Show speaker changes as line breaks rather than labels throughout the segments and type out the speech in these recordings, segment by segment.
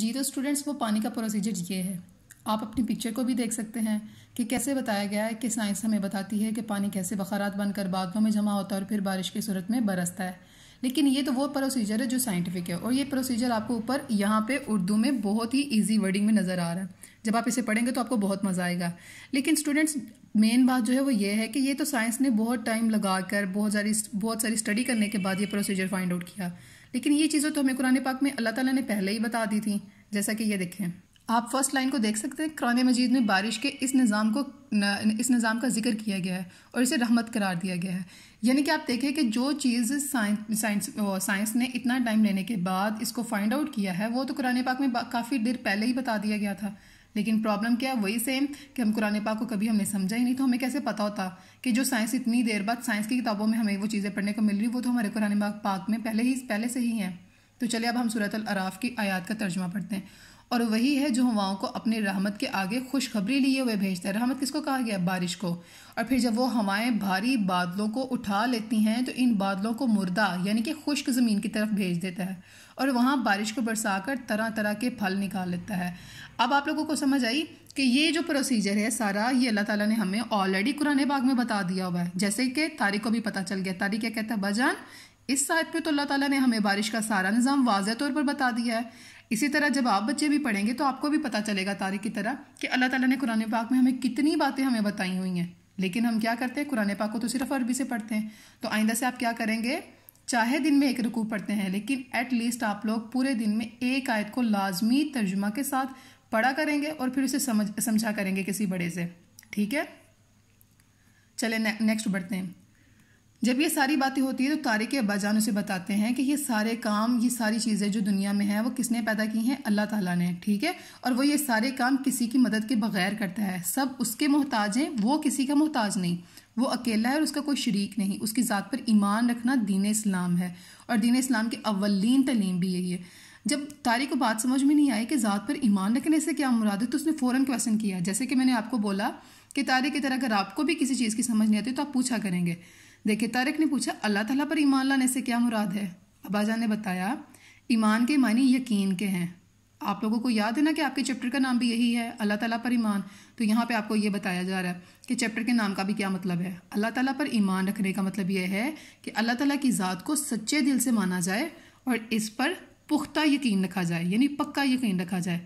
जी तो स्टूडेंट्स वो पानी का प्रोसीजर ये है आप अपनी पिक्चर को भी देख सकते हैं कि कैसे बताया गया है कि साइंस हमें बताती है कि पानी कैसे बखारात बनकर बादलों में जमा होता है और फिर बारिश की सूरत में बरसता है लेकिन ये तो वो प्रोसीजर है जो साइंटिफिक है और ये प्रोसीजर आपको ऊपर यहाँ पे उर्दू में बहुत ही ईजी वर्डिंग में नज़र आ रहा है जब आप इसे पढ़ेंगे तो आपको बहुत मज़ा आएगा लेकिन स्टूडेंट्स मेन बात जो है वो ये है कि ये तो साइंस ने बहुत टाइम लगा कर बहुत सारी बहुत सारी स्टडी करने के बाद ये प्रोसीजर फाइंड आउट किया लेकिन ये चीज़ें तो हमें कुरान पाक में अल्लाह ताला ने पहले ही बता दी थी जैसा कि ये देखें आप फर्स्ट लाइन को देख सकते हैं कुरान मजीद में बारिश के इस निज़ाम को न, इस निज़ाम का जिक्र किया गया है और इसे रहमत करार दिया गया है यानी कि आप देखें कि जो चीज़ साइंस साइंस साइंस ने इतना टाइम लेने के बाद इसको फाइंड आउट किया है वो तो कुरान पाक में काफ़ी देर पहले ही बता दिया गया था लेकिन प्रॉब्लम क्या है वही सेम कि हम कुरान पाक को कभी हमने समझा ही नहीं तो हमें कैसे पता होता कि जो साइंस इतनी देर बाद साइंस की किताबों में हमें वो चीज़ें पढ़ने को मिल रही वो तो हमारे कुरान पाक में पहले ही पहले से ही हैं तो चलिए अब हम सूरत अराफ़ की आयात का तर्जमा पढ़ते हैं और वही है जो हवाओं को अपने रहमत के आगे खुशखबरी लिए हुए भेजता है रहमत किसको कहा गया बारिश को और फिर जब वो हवाएं भारी बादलों को उठा लेती हैं तो इन बादलों को मुर्दा यानी कि खुश्क ज़मीन की तरफ भेज देता है और वहाँ बारिश को बरसा कर तरह तरह के फल निकाल लेता है अब आप लोगों को समझ आई कि ये जो प्रोसीजर है सारा ये अल्लाह ताला ने हमें ऑलरेडी कुरान बाग में बता दिया हुआ है जैसे कि तारिक को भी पता चल गया तारिक क्या कहता है बजान इस साइड पे तो अल्लाह ताला ने हमें बारिश का सारा निज़ाम वाज तौर पर बता दिया है इसी तरह जब आप बच्चे भी पढ़ेंगे तो आपको भी पता चलेगा तारीख की तरह कि अल्लाह ताला ने कुरान पाक में हमें कितनी बातें हमें बताई हुई हैं लेकिन हम क्या करते हैं कुरान पाक को तो सिर्फ अरबी से पढ़ते हैं तो आइंदा से आप क्या करेंगे चाहे दिन में एक रुकू पढ़ते हैं लेकिन एट लीस्ट आप लोग पूरे दिन में एक आयत को लाजमी तर्जुमा के साथ पढ़ा करेंगे और फिर उसे समझ समझा करेंगे किसी बड़े से ठीक है चले ने, नेक्स्ट बढ़ते हैं जब ये सारी बातें होती है तो तारे अब्बा अब्बाजान उसे बताते हैं कि ये सारे काम ये सारी चीज़ें जो दुनिया में हैं वो किसने पैदा की हैं अल्लाह ताला ने ठीक है और वो ये सारे काम किसी की मदद के बगैर करता है सब उसके मोहताज हैं वो किसी का मोहताज नहीं वो अकेला है और उसका कोई शरीक नहीं उसकी ज़ात पर ईमान रखना दीन इस्लाम है और दीन इस्लाम की अवलिन तलीम भी यही है जब तारी को बात समझ में नहीं आई कि ज़ात पर ईमान रखने से क्या मुराद है तो उसने फ़ौरन क्वेश्चन किया जैसे कि मैंने आपको बोला कि तारे की तरह अगर आपको भी किसी चीज़ की समझ नहीं आती तो आप पूछा करेंगे देखिए तारिक ने पूछा अल्लाह ताला पर ईमान लाने से क्या मुराद है अबाजा ने बताया ईमान के मानी यकीन के हैं आप लोगों को याद है ना कि आपके चैप्टर का नाम भी यही है अल्लाह ताला पर ईमान तो यहाँ पे आपको ये बताया जा रहा है कि चैप्टर के नाम का भी क्या मतलब है अल्लाह ताला पर ईमान रखने का मतलब यह है कि अल्लाह ताला की ज़ात को सच्चे दिल से माना जाए और इस पर पुख्ता यकीन रखा जाए यानी पक्का यकीन रखा जाए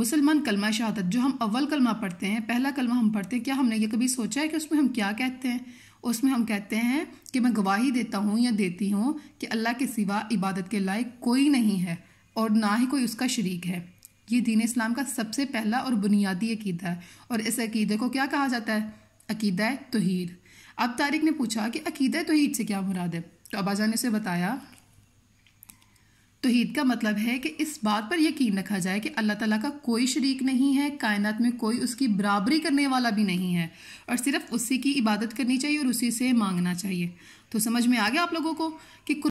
मुसलमान कलमा शहादत जो हम अव्वल कलमा पढ़ते हैं पहला कलमा हम पढ़ते हैं क्या हमने ये कभी सोचा है कि उसमें हम क्या कहते हैं उसमें हम कहते हैं कि मैं गवाही देता हूँ या देती हूँ कि अल्लाह के सिवा इबादत के लायक कोई नहीं है और ना ही कोई उसका शरीक है ये दीन इस्लाम का सबसे पहला और बुनियादी अकीदा है और इस अकीदे को क्या कहा जाता है अकीदा तोहिर अब तारिक ने पूछा कि अकीदा तोहिर से क्या मुराद है तो अबाजा ने उसे बताया तोहीद का मतलब है कि इस बात पर यकीन रखा जाए कि अल्लाह ताला का कोई शरीक नहीं है कायनात में कोई उसकी बराबरी करने वाला भी नहीं है और सिर्फ उसी की इबादत करनी चाहिए और उसी से मांगना चाहिए तो समझ में आ गया आप लोगों को कि